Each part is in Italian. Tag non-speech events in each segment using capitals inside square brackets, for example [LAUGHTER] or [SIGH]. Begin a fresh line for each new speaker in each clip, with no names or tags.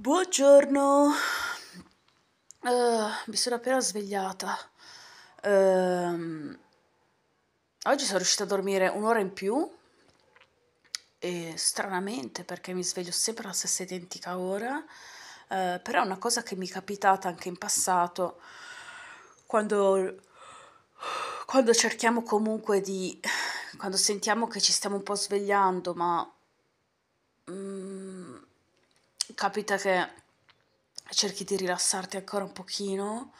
Buongiorno, uh, mi sono appena svegliata. Uh, oggi sono riuscita a dormire un'ora in più e stranamente perché mi sveglio sempre alla stessa identica ora, uh, però è una cosa che mi è capitata anche in passato quando, quando cerchiamo comunque di... quando sentiamo che ci stiamo un po' svegliando ma... Um, capita che cerchi di rilassarti ancora un pochino,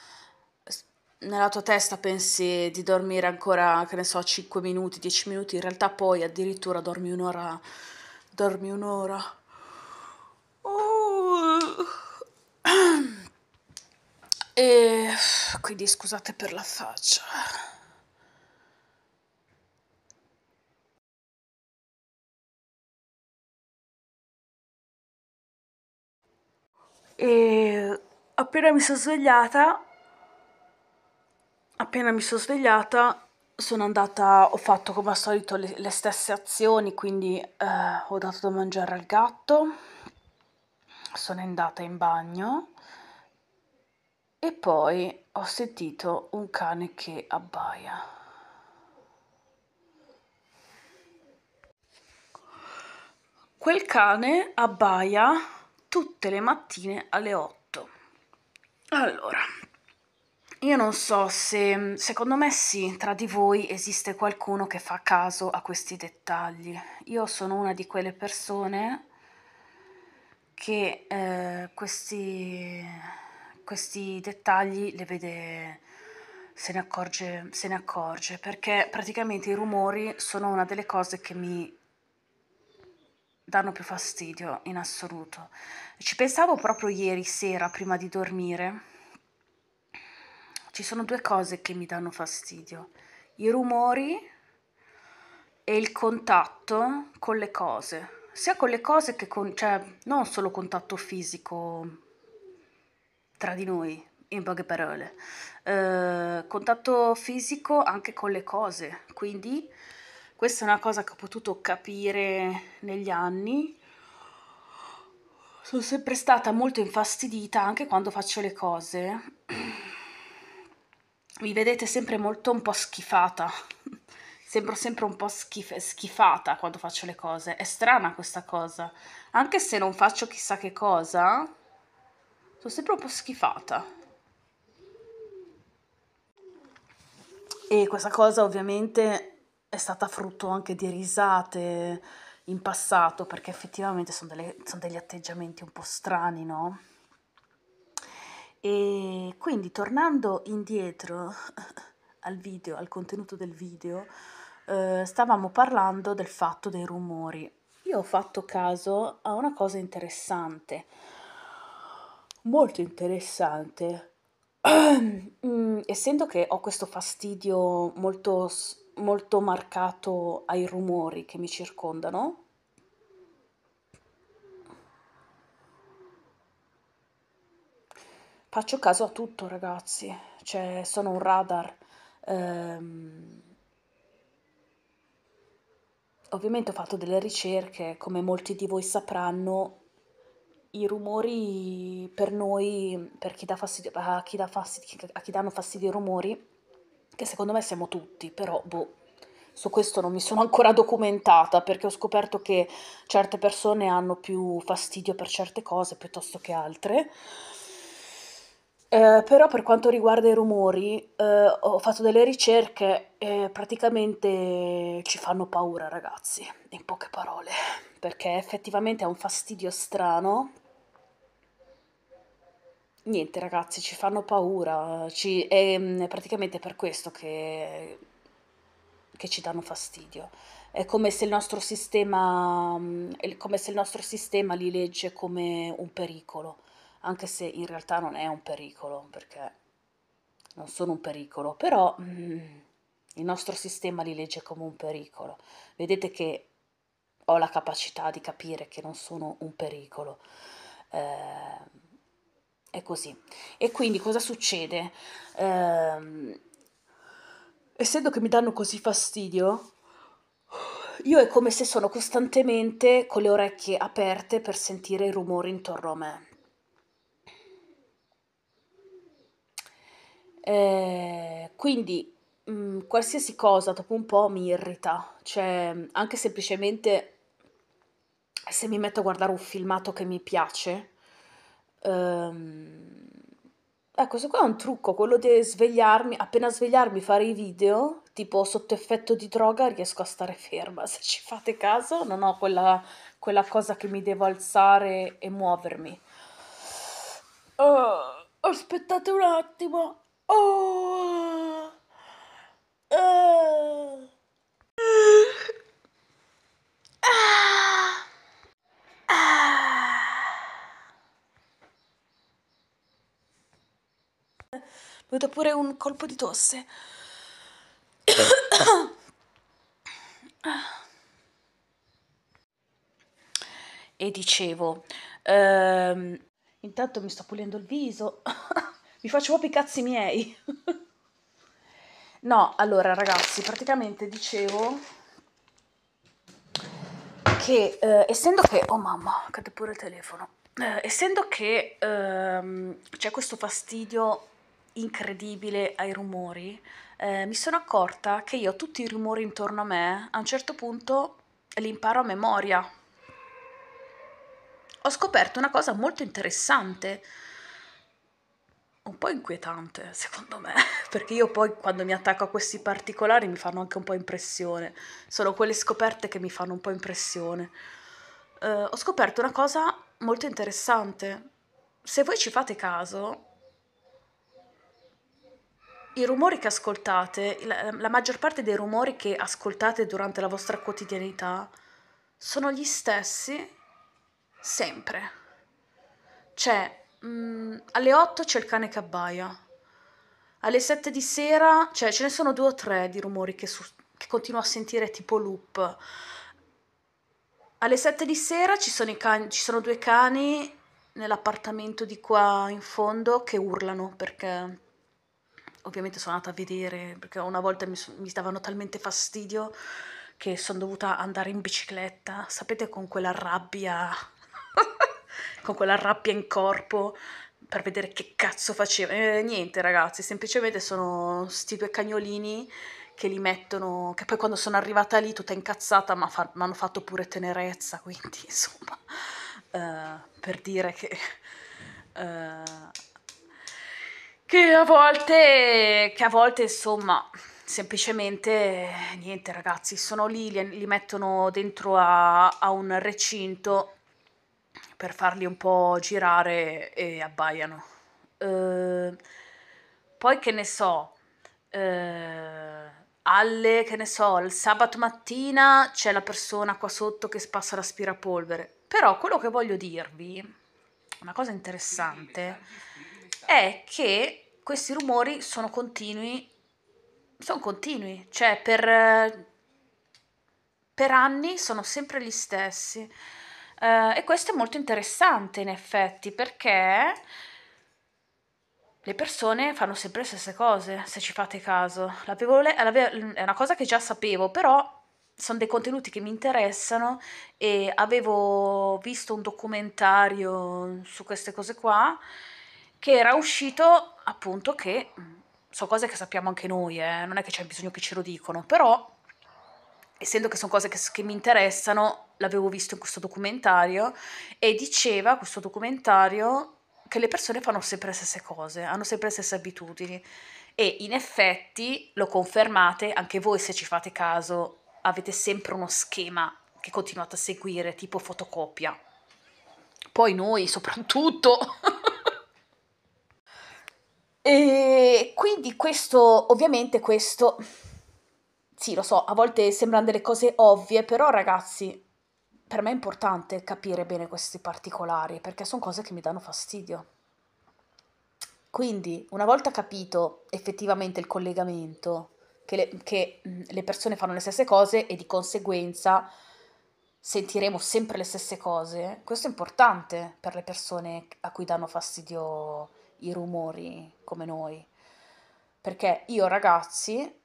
nella tua testa pensi di dormire ancora, che ne so, 5 minuti, 10 minuti, in realtà poi addirittura dormi un'ora, dormi un'ora. Uh. E quindi scusate per la faccia. E appena mi sono svegliata, appena mi sono svegliata, sono andata, ho fatto come al solito le, le stesse azioni, quindi eh, ho dato da mangiare al gatto, sono andata in bagno e poi ho sentito un cane che abbaia. Quel cane abbaia tutte le mattine alle 8. Allora, io non so se, secondo me sì, tra di voi esiste qualcuno che fa caso a questi dettagli. Io sono una di quelle persone che eh, questi, questi dettagli le vede, se ne, accorge, se ne accorge, perché praticamente i rumori sono una delle cose che mi danno più fastidio in assoluto. Ci pensavo proprio ieri sera prima di dormire. Ci sono due cose che mi danno fastidio. I rumori e il contatto con le cose. Sia con le cose che con... cioè non solo contatto fisico tra di noi, in poche parole. Eh, contatto fisico anche con le cose. Quindi questa è una cosa che ho potuto capire negli anni. Sono sempre stata molto infastidita anche quando faccio le cose. Mi vedete sempre molto un po' schifata. Sembro sempre un po' schif schifata quando faccio le cose. È strana questa cosa. Anche se non faccio chissà che cosa, sono sempre un po' schifata. E questa cosa ovviamente è stata frutto anche di risate in passato, perché effettivamente sono, delle, sono degli atteggiamenti un po' strani, no? E quindi tornando indietro [LAUGHS] al video, al contenuto del video, eh, stavamo parlando del fatto dei rumori. Io ho fatto caso a una cosa interessante, molto interessante. [CLEARS THROAT] Mm, essendo che ho questo fastidio molto molto marcato ai rumori che mi circondano. Faccio caso a tutto ragazzi, cioè sono un radar. Um, ovviamente ho fatto delle ricerche, come molti di voi sapranno, i rumori per noi, per chi dà fastidio, a chi, dà fastidio, a chi danno fastidio i rumori, che secondo me siamo tutti, però boh, su questo non mi sono ancora documentata perché ho scoperto che certe persone hanno più fastidio per certe cose piuttosto che altre. Eh, però per quanto riguarda i rumori, eh, ho fatto delle ricerche e praticamente ci fanno paura ragazzi, in poche parole, perché effettivamente è un fastidio strano Niente ragazzi, ci fanno paura, ci, è, mm, è praticamente per questo che, che ci danno fastidio. È come se il nostro sistema, mm, come se il nostro sistema li legge come un pericolo, anche se in realtà non è un pericolo, perché non sono un pericolo, però mm, il nostro sistema li legge come un pericolo. Vedete che ho la capacità di capire che non sono un pericolo. Eh, è così. E quindi cosa succede? Eh, essendo che mi danno così fastidio, io è come se sono costantemente con le orecchie aperte per sentire i rumori intorno a me. Eh, quindi mh, mm, qualsiasi cosa dopo un po' mi irrita, cioè anche semplicemente se mi metto a guardare un filmato che mi piace, Ehm, ecco, questo qua è un trucco, quello di svegliarmi, appena svegliarmi fare i video, tipo sotto effetto di droga riesco a stare ferma, [LAUGHS] se ci fate caso, non ho quella, quella cosa che mi devo alzare e muovermi. Oh, aspettate un attimo. Oh. venuto pure un colpo di tosse. e dicevo, ehm, intanto mi sto pulendo il viso, [LAUGHS] mi faccio proprio i cazzi miei. no, allora ragazzi, praticamente dicevo che eh, essendo che... Oh mamma, cade pure il telefono. Eh, essendo che ehm, c'è questo fastidio incredibile ai rumori, eh, mi sono accorta che io tutti i rumori intorno a me a un certo punto li imparo a memoria. Ho scoperto una cosa molto interessante, un po' inquietante secondo me, [LAUGHS] perché io poi quando mi attacco a questi particolari mi fanno anche un po' impressione, sono quelle scoperte che mi fanno un po' impressione. Eh, ho scoperto una cosa molto interessante. Se voi ci fate caso, i rumori che ascoltate, la, ehm, la maggior parte dei rumori che ascoltate durante la vostra quotidianità sono gli stessi sempre. Cioè, mh, mm, alle 8 c'è il cane che abbaia, alle 7 di sera, cioè ce ne sono due o tre di rumori che, su, che continuo a sentire tipo loop. Alle 7 di sera ci sono, cani, ci sono due cani nell'appartamento di qua in fondo che urlano perché ovviamente sono andata a vedere perché una volta mi, mi davano talmente fastidio che sono dovuta andare in bicicletta, sapete con quella rabbia, [LAUGHS] con quella rabbia in corpo per vedere che cazzo faceva. Eh, niente ragazzi, semplicemente sono sti due cagnolini che li mettono, che poi quando sono arrivata lì tutta incazzata mi hanno fatto pure tenerezza, quindi [LAUGHS] insomma, uh, per dire che... Uh, che a volte, che a volte insomma, semplicemente niente ragazzi, sono lì, li, li mettono dentro a, a, un recinto per farli un po' girare e abbaiano. Eh, poi che ne so, eh, alle, che ne so, il sabato mattina c'è la persona qua sotto che spassa l'aspirapolvere. Però quello che voglio dirvi, una cosa interessante è che questi rumori sono continui, sono continui, cioè per, per anni sono sempre gli stessi. Uh, e questo è molto interessante in effetti perché le persone fanno sempre le stesse cose, se ci fate caso. La è una cosa che già sapevo, però sono dei contenuti che mi interessano e avevo visto un documentario su queste cose qua che era uscito appunto che, mm, sono cose che sappiamo anche noi, eh, non è che c'è bisogno che ce lo dicono, però essendo che sono cose che, che, mi interessano, l'avevo visto in questo documentario e diceva questo documentario che le persone fanno sempre le stesse cose, hanno sempre le stesse abitudini e in effetti lo confermate anche voi se ci fate caso, avete sempre uno schema che continuate a seguire, tipo fotocopia. Poi noi soprattutto [LAUGHS] E quindi questo, ovviamente questo, sì lo so, a volte sembrano delle cose ovvie, però ragazzi, per me è importante capire bene questi particolari, perché sono cose che mi danno fastidio. Quindi, una volta capito effettivamente il collegamento, che le, che mm, le persone fanno le stesse cose e di conseguenza sentiremo sempre le stesse cose, questo è importante per le persone a cui danno fastidio i rumori come noi. Perché io ragazzi,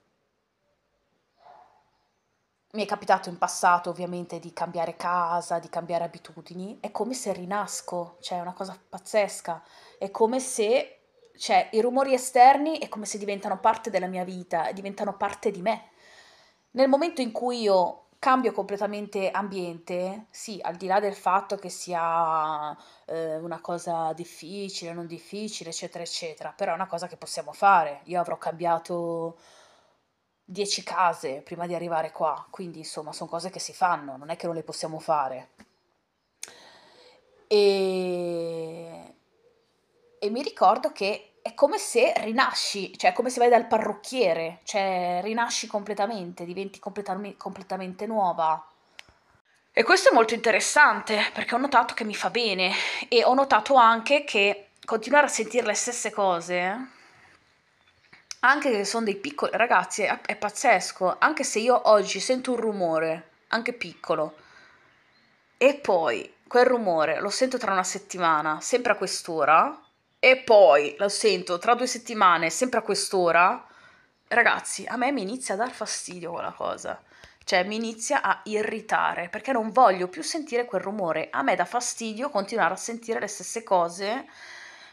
mi è capitato in passato ovviamente di cambiare casa, di cambiare abitudini, è come se rinasco, cioè è una cosa pazzesca, è come se cioè, i rumori esterni è come se diventano parte della mia vita, diventano parte di me. Nel momento in cui io Cambio completamente ambiente? Sì, al di là del fatto che sia eh, una cosa difficile, non difficile, eccetera, eccetera, però è una cosa che possiamo fare. Io avrò cambiato dieci case prima di arrivare qua, quindi insomma sono cose che si fanno, non è che non le possiamo fare. E, e mi ricordo che è come se rinasci, cioè è come se vai dal parrucchiere, cioè rinasci completamente, diventi completam- completamente nuova. E questo è molto interessante perché ho notato che mi fa bene e ho notato anche che continuare a sentire le stesse cose, anche se sono dei piccoli, ragazzi, è, è pazzesco, anche se io oggi sento un rumore, anche piccolo, e poi quel rumore lo sento tra una settimana, sempre a quest'ora, e poi lo sento tra due settimane, sempre a quest'ora, ragazzi, a me mi inizia a dar fastidio quella cosa. Cioè, mi inizia a irritare perché non voglio più sentire quel rumore. A me dà fastidio continuare a sentire le stesse cose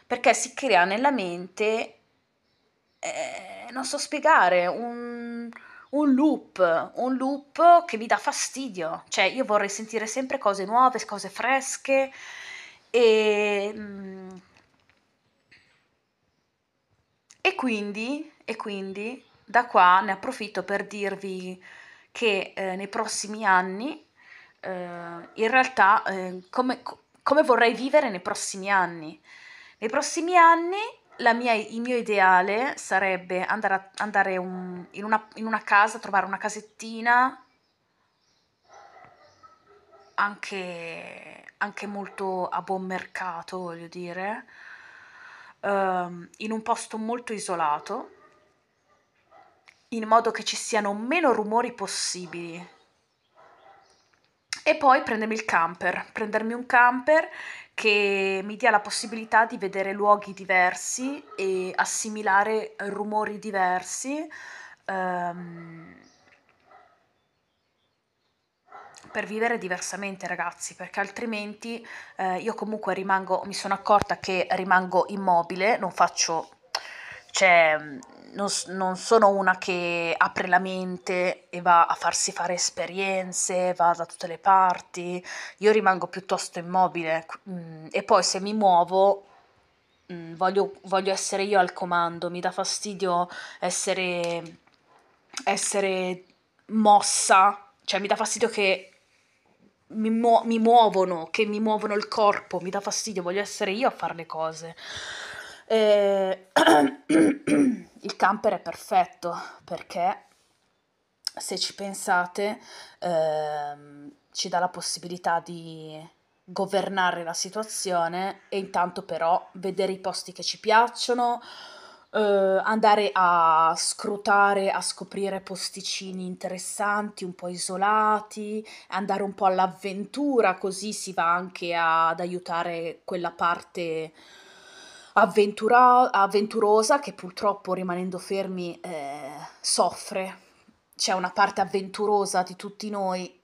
perché si crea nella mente, eh, non so spiegare, un, un loop, un loop che mi dà fastidio. Cioè, io vorrei sentire sempre cose nuove, cose fresche e mh, mm, e quindi, e quindi da qua ne approfitto per dirvi che eh, nei prossimi anni, eh, in realtà, eh, come, come, vorrei vivere nei prossimi anni? Nei prossimi anni mia, il mio ideale sarebbe andare, a, andare un, in, una, in una casa, trovare una casettina anche, anche molto a buon mercato, voglio dire, Ehm, in un posto molto isolato, in modo che ci siano meno rumori possibili. E poi prendermi il camper, prendermi un camper che mi dia la possibilità di vedere luoghi diversi e assimilare rumori diversi. Ehm, per vivere diversamente ragazzi perché altrimenti eh, io comunque rimango mi sono accorta che rimango immobile non faccio cioè non, non, sono una che apre la mente e va a farsi fare esperienze, va da tutte le parti, io rimango piuttosto immobile ecco, mm, e poi se mi muovo mm, voglio, voglio essere io al comando, mi dà fastidio essere, essere mossa, cioè mi dà fastidio che mi, mu- mi, muovono, che mi muovono il corpo, mi dà fastidio, voglio essere io a fare le cose. E... Eh, [CLEARS THROAT] il camper è perfetto perché se ci pensate ehm, ci dà la possibilità di governare la situazione e intanto però vedere i posti che ci piacciono eh, andare a scrutare, a scoprire posticini interessanti, un po' isolati, andare un po' all'avventura, così si va anche ad aiutare quella parte avventura- avventurosa che purtroppo rimanendo fermi eh, soffre. C'è una parte avventurosa di tutti noi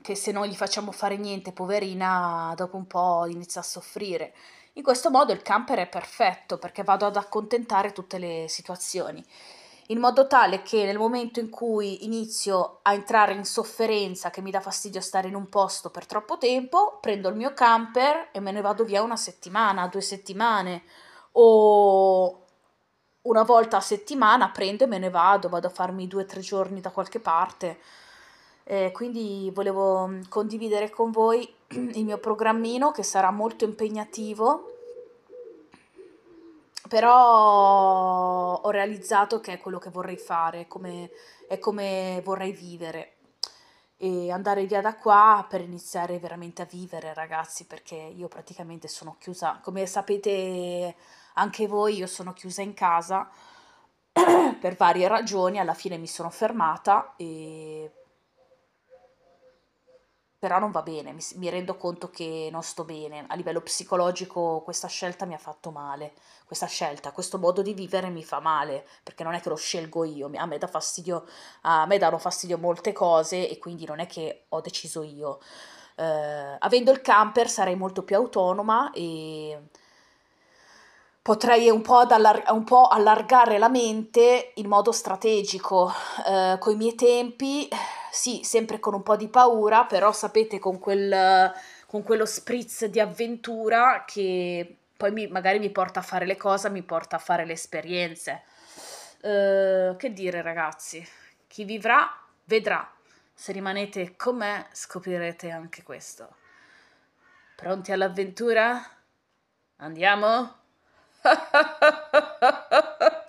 che se non gli facciamo fare niente, poverina, dopo un po' inizia a soffrire. In questo modo il camper è perfetto perché vado ad accontentare tutte le situazioni, in modo tale che nel momento in cui inizio a entrare in sofferenza, che mi dà fastidio stare in un posto per troppo tempo, prendo il mio camper e me ne vado via una settimana, due settimane o una volta a settimana prendo e me ne vado, vado a farmi due o tre giorni da qualche parte. Eh, quindi volevo mm, condividere con voi il mio programmino che sarà molto impegnativo, però ho realizzato che è quello che vorrei fare, come, è come vorrei vivere. E andare via da qua per iniziare veramente a vivere, ragazzi, perché io praticamente sono chiusa, come sapete anche voi, io sono chiusa in casa [CLEARS THROAT] per varie ragioni, alla fine mi sono fermata e però non va bene, mi, mi, rendo conto che non sto bene, a livello psicologico questa scelta mi ha fatto male, questa scelta, questo modo di vivere mi fa male, perché non è che lo scelgo io, a me, fastidio, a me danno fastidio molte cose e quindi non è che ho deciso io. Uh, avendo il camper sarei molto più autonoma e potrei un po, allar- un po allargare la mente in modo strategico, uh, eh, con i miei tempi sì, sempre con un po' di paura, però sapete con, quel, con quello spritz di avventura che poi mi, magari mi porta a fare le cose, mi porta a fare le esperienze. Uh, che dire ragazzi, chi vivrà vedrà. Se rimanete con me scoprirete anche questo. Pronti all'avventura? Andiamo? [LAUGHS]